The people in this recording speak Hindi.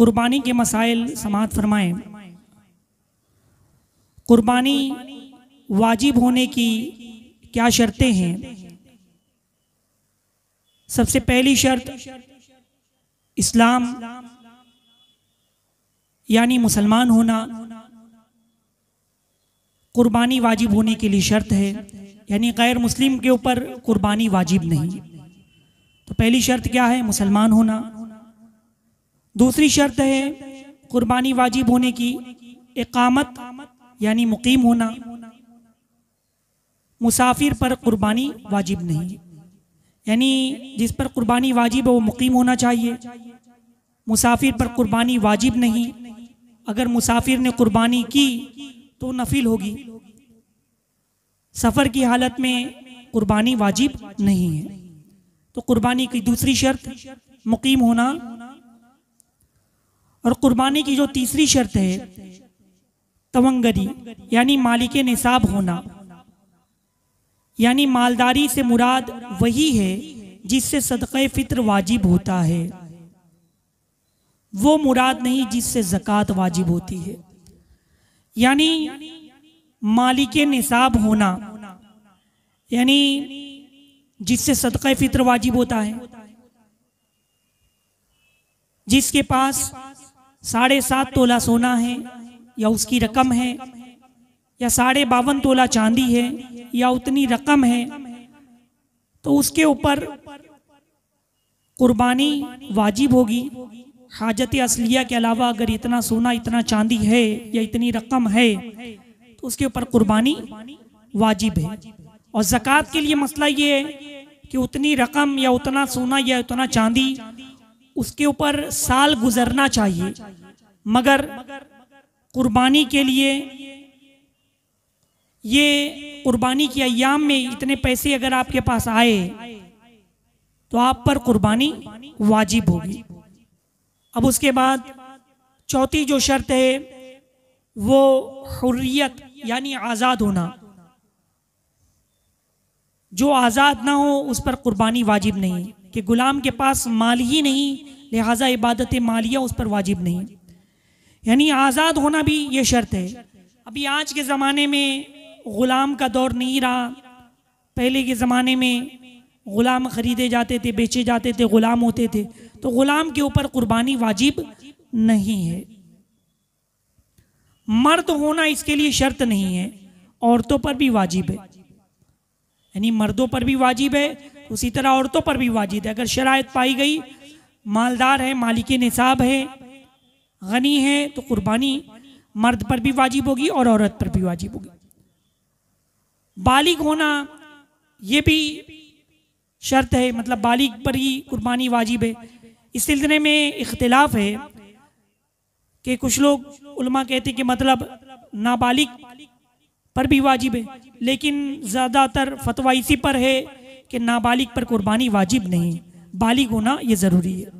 कुर्बानी के मसाइल समात फरमाए कुर्बानी वाजिब होने की क्या शर्तें हैं सबसे पहली शर्त इस्लाम यानी मुसलमान होना कुर्बानी वाजिब होने के लिए शर्त है यानी गैर मुस्लिम के ऊपर कुर्बानी वाजिब नहीं तो पहली शर्त क्या है मुसलमान होना दूसरी शर्त है कुर्बानी वाजिब होने की एकामत यानी मुकीम होना मुसाफिर पर कुर्बानी वाजिब नहीं यानी जिस पर कुर्बानी वाजिब है वो मुकीम होना चाहिए मुसाफिर पर कुर्बानी वाजिब नहीं अगर मुसाफिर ने कुर्बानी की तो नफिल होगी सफ़र की हालत में कुर्बानी वाजिब नहीं है तो कुर्बानी की दूसरी शर्त मुकीम होना और कुर्बानी की जो तीसरी शर्त है तवंगरी यानी मालिक निसाब होना यानी मालदारी से मुराद वही है जिससे सदक़ फितर वाजिब होता है वो मुराद नहीं जिससे ज़क़़त वाजिब होती है यानी मालिक निसाब होना यानी जिससे सदक़ फित्र वाजिब होता है जिसके पास साढ़े सात तोला सोना है या उसकी रकम है या साढ़े बावन तोला चांदी है या उतनी रकम है तो उसके ऊपर कुर्बानी वाजिब होगी हाजत असलिया के अलावा अगर इतना सोना इतना चांदी है या इतनी रकम है तो उसके ऊपर कुर्बानी वाजिब है और ज़क़़त के लिए मसला ये है कि उतनी रकम या उतना सोना या उतना चांदी उसके ऊपर साल गुजरना चाहिए मगर कुर्बानी के लिए ये कुर्बानी के अयाम में इतने पैसे अगर आपके पास आए तो आप पर कुर्बानी वाजिब होगी अब उसके बाद चौथी जो शर्त है वो हुर्रियत यानी आज़ाद होना जो आज़ाद ना हो उस पर कुर्बानी वाजिब नहीं कि गुलाम के पास माल ही नहीं लिहाजा इबादत मालिया उस पर वाजिब नहीं यानी आज़ाद होना भी ये शर्त है अभी आज के ज़माने में ग़ुलाम का दौर नहीं रहा पहले के ज़माने में ग़ुलाम ख़रीदे जाते थे बेचे जाते थे ग़ुलाम होते थे तो ग़ुलाम के ऊपर कुर्बानी वाजिब नहीं है मर्द होना इसके लिए शर्त नहीं है औरतों पर भी वाजिब है यानी मर्दों पर भी वाजिब है उसी तरह औरतों पर भी वाजिद है अगर शरात पाई गई मालदार है मालिक निसाब है गनी है तो कुर्बानी मर्द पर भी वाजिब होगी और औरत पर भी वाजिब होगी बालिग होना ये भी शर्त है मतलब बालिग पर ही कुर्बानी वाजिब है इस सिलसिले में इख्तलाफ है कि कुछ लोग उलमा कहते कि मतलब नाबालिग पर भी वाजिब है लेकिन ज़्यादातर फतवा इसी पर है कि नाबालिग पर कुर्बानी वाजिब नहीं बालिग होना ये ज़रूरी है